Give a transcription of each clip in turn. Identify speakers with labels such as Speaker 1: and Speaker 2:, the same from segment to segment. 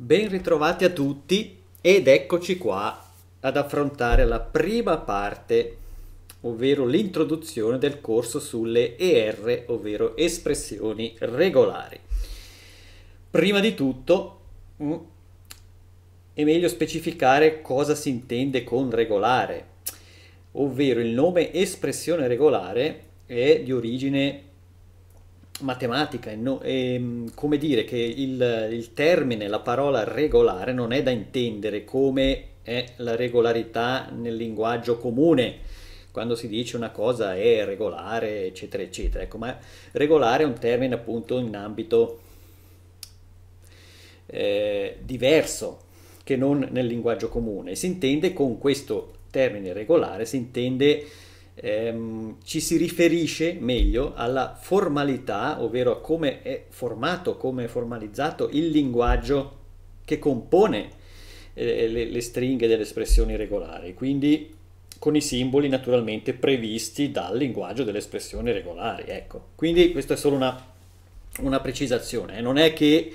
Speaker 1: Ben ritrovati a tutti ed eccoci qua ad affrontare la prima parte, ovvero l'introduzione del corso sulle ER, ovvero espressioni regolari. Prima di tutto mm, è meglio specificare cosa si intende con regolare, ovvero il nome espressione regolare è di origine matematica e, no, e, ehm, come dire che il, il, termine, la parola regolare non è da intendere come è la regolarità nel linguaggio comune quando si dice una cosa è regolare eccetera eccetera ecco ma regolare è un termine appunto in ambito eh, diverso che non nel linguaggio comune si intende con questo termine regolare si intende ehm, ci si riferisce meglio alla formalità, ovvero a come è formato, come è formalizzato il linguaggio che compone eh, le, le stringhe delle espressioni regolari, quindi con i simboli naturalmente previsti dal linguaggio delle espressioni regolari. Ecco, quindi questa è solo una, una precisazione, eh. non è che...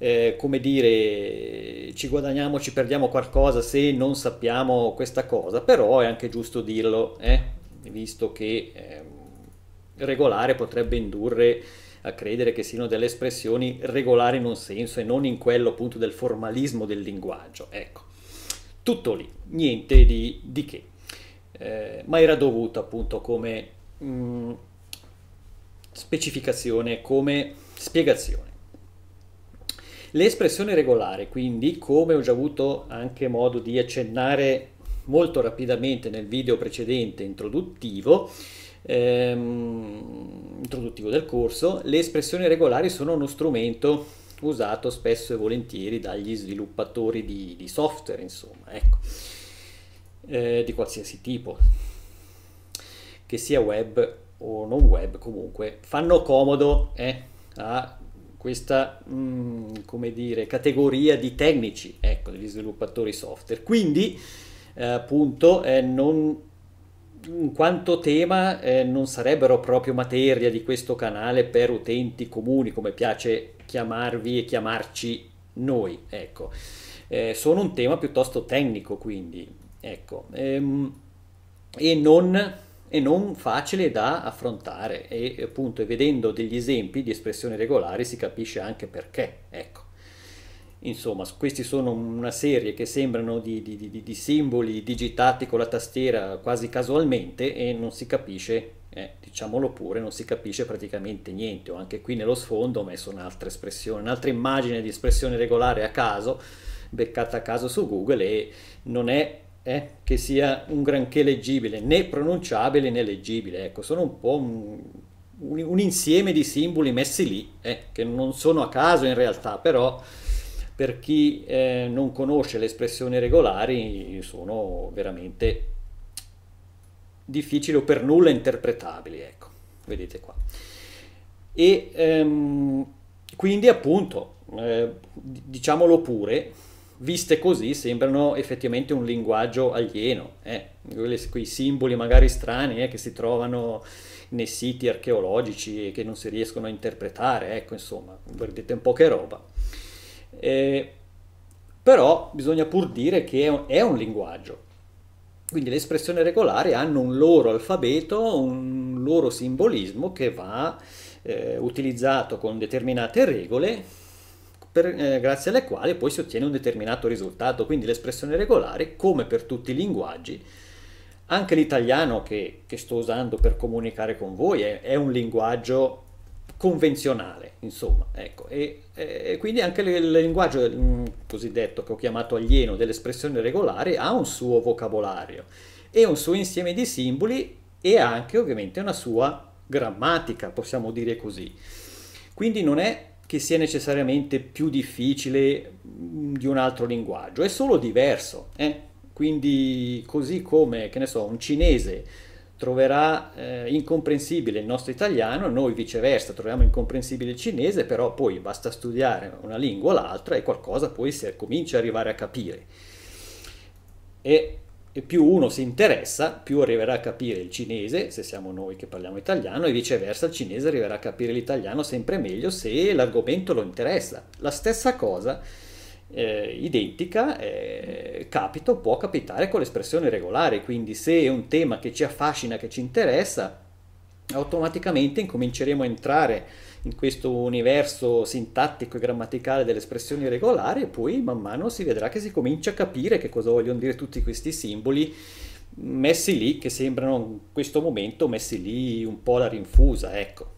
Speaker 1: Eh, come dire, ci guadagniamo, ci perdiamo qualcosa se non sappiamo questa cosa, però è anche giusto dirlo, eh? visto che eh, regolare potrebbe indurre a credere che siano delle espressioni regolari in un senso e non in quello appunto del formalismo del linguaggio. Ecco, tutto lì, niente di, di che. Eh, ma era dovuto appunto come mh, mm, specificazione, come spiegazione. Le espressioni regolari, quindi, come ho già avuto anche modo di accennare molto rapidamente nel video precedente introduttivo, ehm, introduttivo del corso, le espressioni regolari sono uno strumento usato spesso e volentieri dagli sviluppatori di, di software, insomma, ecco, eh, di qualsiasi tipo, che sia web o non web, comunque fanno comodo eh, a questa mh, mm, come dire, categoria di tecnici, ecco, degli sviluppatori software. Quindi eh, appunto eh, non in quanto tema eh, non sarebbero proprio materia di questo canale per utenti comuni, come piace chiamarvi e chiamarci noi, ecco. Eh, sono un tema piuttosto tecnico, quindi, ecco, ehm, e, non, e, non, facile da affrontare e appunto vedendo degli esempi di espressioni regolari si capisce anche perché, ecco. Insomma, questi sono una serie che sembrano di, di, di, di simboli digitati con la tastiera quasi casualmente e non si capisce, eh, diciamolo pure, non si capisce praticamente niente. Ho anche qui nello sfondo ho messo un'altra espressione, un'altra immagine di espressione regolare a caso, beccata a caso su Google e non è eh, che sia un granché leggibile, né pronunciabile né leggibile. Ecco, sono un po' un, un, insieme di simboli messi lì, eh, che non sono a caso in realtà, però per chi eh, non conosce le espressioni regolari sono veramente difficili o per nulla interpretabili, ecco, vedete qua. E ehm, quindi appunto, eh, diciamolo pure, viste così sembrano effettivamente un linguaggio alieno, eh? quei simboli magari strani eh, che si trovano nei siti archeologici e che non si riescono a interpretare, ecco insomma, vedete un po' che roba. Eh, però bisogna pur dire che è un, è un, linguaggio. Quindi le espressioni regolari hanno un loro alfabeto, un loro simbolismo che va eh, utilizzato con determinate regole per, eh, grazie alle quali poi si ottiene un determinato risultato. Quindi l'espressione regolare, come per tutti i linguaggi, anche l'italiano che, che sto usando per comunicare con voi è, è un linguaggio convenzionale, insomma, ecco. E, e quindi anche il linguaggio cosiddetto che ho chiamato alieno dell'espressione regolare ha un suo vocabolario e un suo insieme di simboli e anche ovviamente una sua grammatica, possiamo dire così. Quindi non è che sia necessariamente più difficile mm, di un altro linguaggio, è solo diverso. Eh? Quindi così come, che ne so, un cinese troverà eh, incomprensibile il nostro italiano, noi viceversa troviamo incomprensibile il cinese, però poi basta studiare una lingua o l'altra e qualcosa poi si comincia ad arrivare a capire. E, e più uno si interessa, più arriverà a capire il cinese, se siamo noi che parliamo italiano, e viceversa il cinese arriverà a capire l'italiano sempre meglio se l'argomento lo interessa. La stessa cosa eh, identica, eh, capito, può capitare con l'espressione regolare, quindi se è un tema che ci affascina, che ci interessa, automaticamente incominceremo a entrare in questo universo sintattico e grammaticale delle espressioni regolari e poi man mano si vedrà che si comincia a capire che cosa vogliono dire tutti questi simboli messi lì, che sembrano in questo momento messi lì un po' alla rinfusa, ecco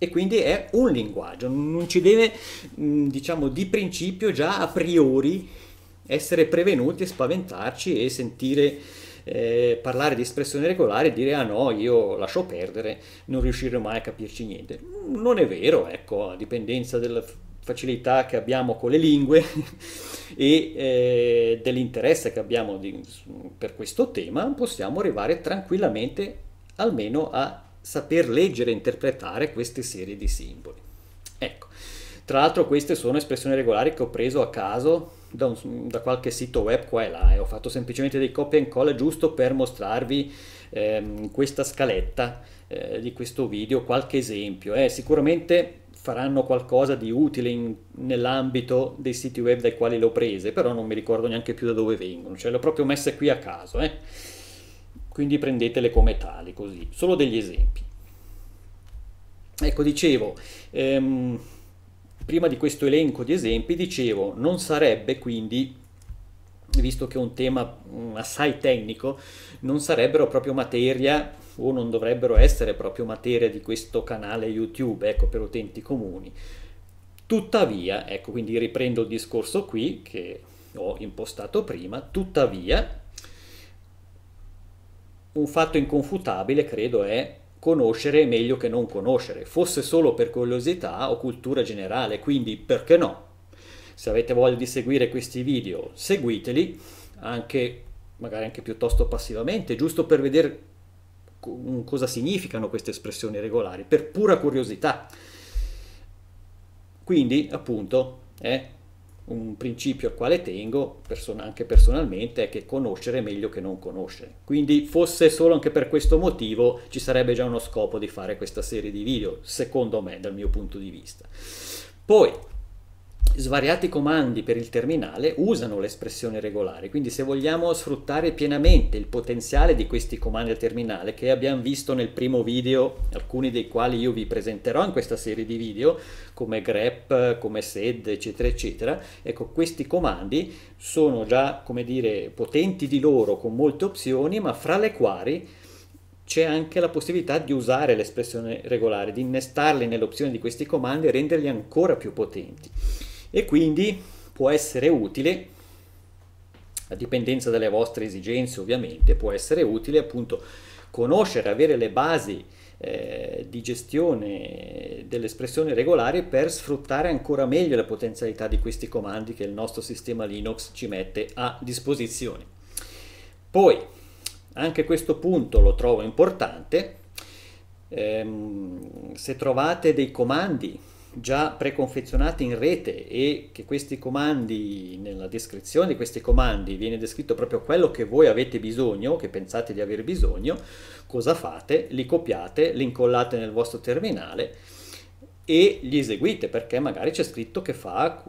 Speaker 1: e quindi è un linguaggio, non ci deve, mm, diciamo, di principio già a priori essere prevenuti e spaventarci e sentire eh, parlare di espressione regolare e dire ah no, io lascio perdere, non riuscirò mai a capirci niente. Mm, non è vero, ecco, a dipendenza della facilità che abbiamo con le lingue e eh, dell'interesse che abbiamo di, per questo tema, possiamo arrivare tranquillamente almeno a saper leggere e interpretare queste serie di simboli. Ecco, tra l'altro queste sono espressioni regolari che ho preso a caso da, un, da qualche sito web qua e là e ho fatto semplicemente dei copia e incolla giusto per mostrarvi ehm, questa scaletta eh, di questo video, qualche esempio. Eh, sicuramente faranno qualcosa di utile nell'ambito dei siti web dai quali le ho prese, però non mi ricordo neanche più da dove vengono, cioè le ho proprio messe qui a caso. Eh quindi prendetele come tali, così, solo degli esempi. Ecco, dicevo, ehm, prima di questo elenco di esempi, dicevo, non sarebbe quindi visto che è un tema mm, assai tecnico, non sarebbero proprio materia o non dovrebbero essere proprio materia di questo canale YouTube, ecco, per utenti comuni. Tuttavia, ecco, quindi riprendo il discorso qui che ho impostato prima, tuttavia un fatto inconfutabile, credo, è conoscere meglio che non conoscere, fosse solo per curiosità o cultura generale, quindi perché no? Se avete voglia di seguire questi video, seguiteli, anche, magari anche piuttosto passivamente, giusto per vedere cosa significano queste espressioni regolari, per pura curiosità. Quindi, appunto, eh, un principio al quale tengo person- anche personalmente è che conoscere è meglio che non conoscere. Quindi fosse solo anche per questo motivo ci sarebbe già uno scopo di fare questa serie di video, secondo me, dal mio punto di vista. Poi svariati comandi per il terminale usano l'espressione regolare, quindi se vogliamo sfruttare pienamente il potenziale di questi comandi al terminale che abbiamo visto nel primo video, alcuni dei quali io vi presenterò in questa serie di video, come grep, come sed, eccetera, eccetera, ecco questi comandi sono già, come dire, potenti di loro con molte opzioni, ma fra le quali c'è anche la possibilità di usare l'espressione regolare, di innestarli nell'opzione di questi comandi e renderli ancora più potenti e quindi può essere utile a dipendenza dalle vostre esigenze ovviamente può essere utile appunto conoscere avere le basi eh, di gestione dell'espressione regolare per sfruttare ancora meglio la potenzialità di questi comandi che il nostro sistema Linux ci mette a disposizione. Poi, anche questo punto lo trovo importante, ehm, se trovate dei comandi già preconfezionate in rete e che questi comandi, nella descrizione di questi comandi viene descritto proprio quello che voi avete bisogno, che pensate di aver bisogno, cosa fate? Li copiate, li incollate nel vostro terminale e li eseguite perché magari c'è scritto che fa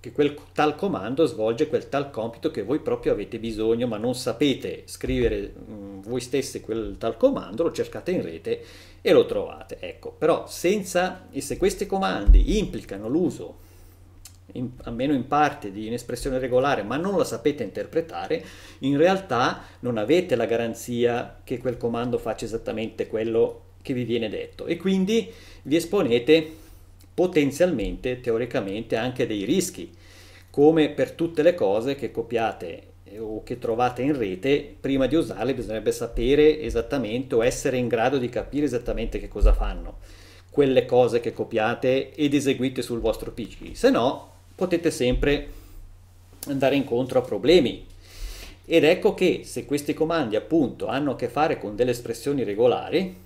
Speaker 1: che quel tal comando svolge quel tal compito che voi proprio avete bisogno ma non sapete scrivere mm, voi stessi quel tal comando, lo cercate in rete e lo trovate. Ecco, però senza, e se questi comandi implicano l'uso in, almeno in parte di un'espressione regolare, ma non la sapete interpretare, in realtà non avete la garanzia che quel comando faccia esattamente quello che vi viene detto e quindi vi esponete potenzialmente, teoricamente, anche dei rischi, come per tutte le cose che copiate eh, o che trovate in rete, prima di usarle bisognerebbe sapere esattamente o essere in grado di capire esattamente che cosa fanno quelle cose che copiate ed eseguite sul vostro PC, se no potete sempre andare incontro a problemi. Ed ecco che se questi comandi appunto hanno a che fare con delle espressioni regolari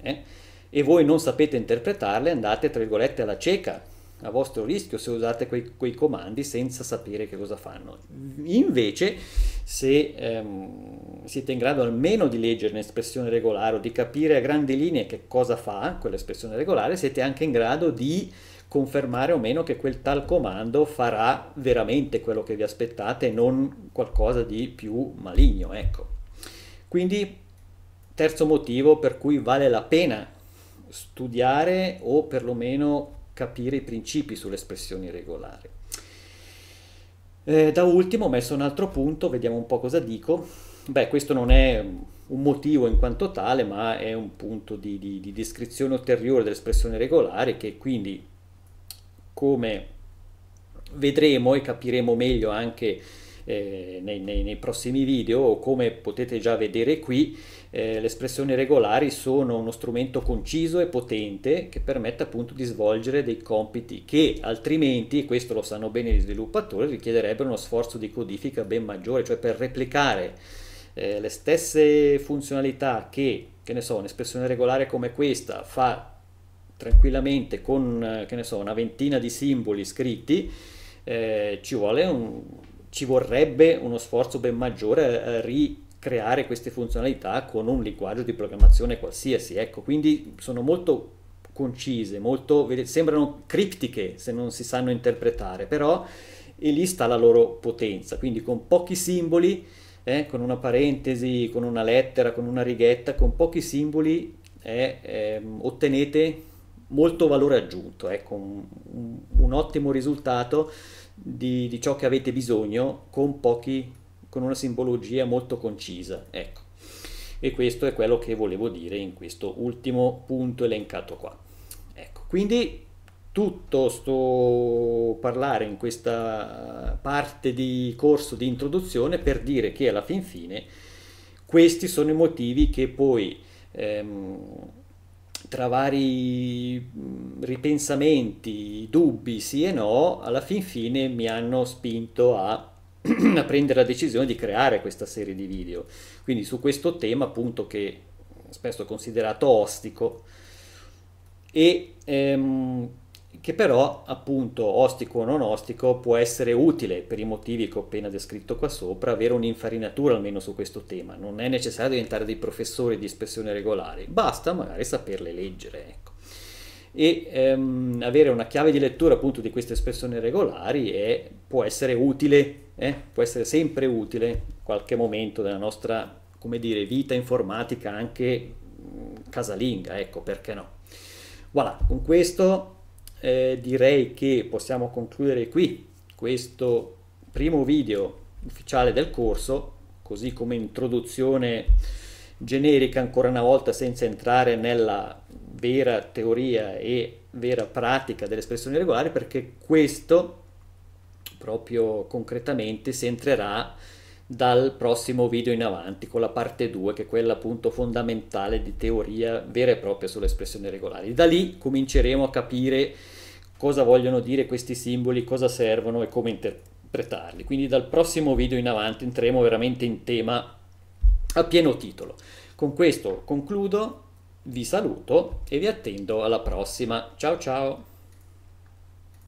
Speaker 1: eh, e voi non sapete interpretarle, andate tra virgolette alla cieca a vostro rischio se usate quei, quei comandi senza sapere che cosa fanno. Invece, se ehm, siete in grado almeno di leggere un'espressione regolare o di capire a grandi linee che cosa fa quell'espressione regolare, siete anche in grado di confermare o meno che quel tal comando farà veramente quello che vi aspettate e non qualcosa di più maligno. Ecco. Quindi terzo motivo per cui vale la pena studiare o perlomeno capire i principi sull'espressione irregolare. Eh, da ultimo ho messo un altro punto, vediamo un po' cosa dico. Beh, questo non è un motivo in quanto tale, ma è un punto di, di, di descrizione ulteriore dell'espressione regolare che quindi, come vedremo e capiremo meglio anche eh, nei, nei, nei, prossimi video, come potete già vedere qui, eh, le espressioni regolari sono uno strumento conciso e potente che permette appunto di svolgere dei compiti che altrimenti, questo lo sanno bene gli sviluppatori, richiederebbero uno sforzo di codifica ben maggiore, cioè per replicare eh, le stesse funzionalità che, che ne so, un'espressione regolare come questa fa tranquillamente con, eh, che ne so, una ventina di simboli scritti, eh, ci vuole un, ci vorrebbe uno sforzo ben maggiore a ricreare queste funzionalità con un linguaggio di programmazione qualsiasi. Ecco, quindi sono molto concise, molto, sembrano criptiche se non si sanno interpretare, però e lì sta la loro potenza, quindi con pochi simboli, eh, con una parentesi, con una lettera, con una righetta, con pochi simboli eh, eh, ottenete molto valore aggiunto, ecco, un, un, un ottimo risultato di, di ciò che avete bisogno con, pochi, con una simbologia molto concisa. Ecco. E questo è quello che volevo dire in questo ultimo punto elencato qua. Ecco, quindi tutto sto parlare in questa parte di corso di introduzione per dire che alla fin fine questi sono i motivi che poi ehm, tra vari ripensamenti, dubbi, sì e no, alla fin fine mi hanno spinto a, a prendere la decisione di creare questa serie di video. Quindi su questo tema, appunto, che spesso è considerato ostico, e ehm, che però appunto ostico o non ostico può essere utile per i motivi che ho appena descritto qua sopra avere un'infarinatura almeno su questo tema non è necessario diventare dei professori di espressione regolare basta magari saperle leggere ecco. e ehm, avere una chiave di lettura appunto di queste espressioni regolari è, può essere utile eh? può essere sempre utile in qualche momento della nostra come dire vita informatica anche mh, mm, casalinga ecco perché no voilà con questo eh, direi che possiamo concludere qui questo primo video ufficiale del corso, così come introduzione generica ancora una volta senza entrare nella vera teoria e vera pratica delle espressioni regolari perché questo proprio concretamente si entrerà dal prossimo video in avanti con la parte 2 che è quella appunto fondamentale di teoria vera e propria sulle espressioni regolari. Da lì cominceremo a capire cosa vogliono dire questi simboli, cosa servono e come interpretarli. Quindi dal prossimo video in avanti entreremo veramente in tema a pieno titolo. Con questo concludo, vi saluto e vi attendo alla prossima. Ciao ciao!